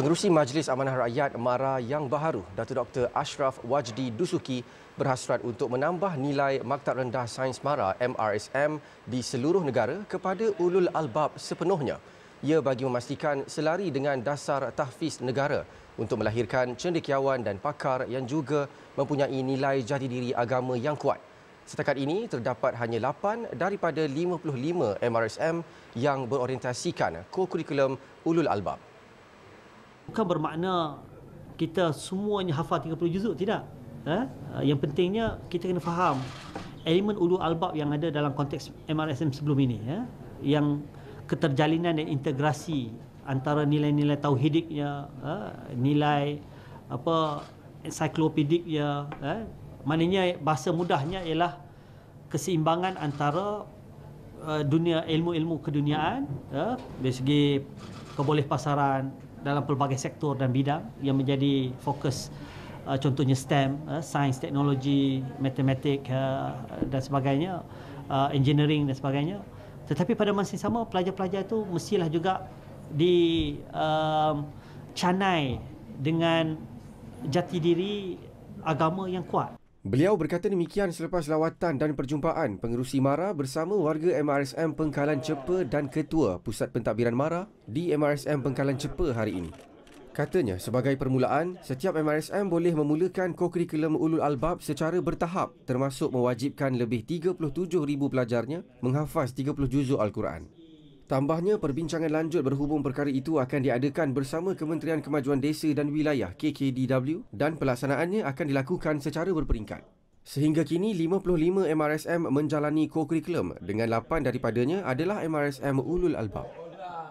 Pengerusi Majlis Amanah Rakyat MARA yang baharu, Datuk Dr. Ashraf Wajdi Dusuki berhasrat untuk menambah nilai Maktab Rendah Sains MARA MRSM di seluruh negara kepada ulul albab sepenuhnya. Ia bagi memastikan selari dengan dasar tahfiz negara untuk melahirkan cendekiawan dan pakar yang juga mempunyai nilai jati diri agama yang kuat. Setakat ini terdapat hanya 8 daripada 55 MRSM yang berorientasikan kurikulum ulul albab bukan bermakna kita semuanya hafal 30 juzuk tidak eh? eh? yang pentingnya kita kena faham elemen ulu albab yang ada dalam konteks MRSM sebelum ini eh? yang keterjalinan dan integrasi antara nilai-nilai tauhidiknya eh? nilai apa ensiklopediknya eh? maknanya bahasa mudahnya ialah keseimbangan antara uh, dunia ilmu-ilmu keduniaan eh? dari segi kebolehpasaran dalam pelbagai sektor dan bidang yang menjadi fokus uh, contohnya STEM, uh, sains, teknologi, matematik uh, dan sebagainya, uh, engineering dan sebagainya. Tetapi pada masa yang sama pelajar-pelajar itu mestilah juga di uh, canai dengan jati diri agama yang kuat. Beliau berkata demikian selepas lawatan dan perjumpaan pengerusi MARA bersama warga MRSM Pengkalan Cepa dan Ketua Pusat Pentadbiran MARA di MRSM Pengkalan Cepa hari ini. Katanya, sebagai permulaan, setiap MRSM boleh memulakan kokurikulum Ulul Albab secara bertahap termasuk mewajibkan lebih 37,000 pelajarnya menghafaz 30 juzuk Al-Quran. Tambahnya, perbincangan lanjut berhubung perkara itu akan diadakan bersama Kementerian Kemajuan Desa dan Wilayah KKDW dan pelaksanaannya akan dilakukan secara berperingkat. Sehingga kini, 55 MRSM menjalani kokurikulum dengan 8 daripadanya adalah MRSM Ulul Albab.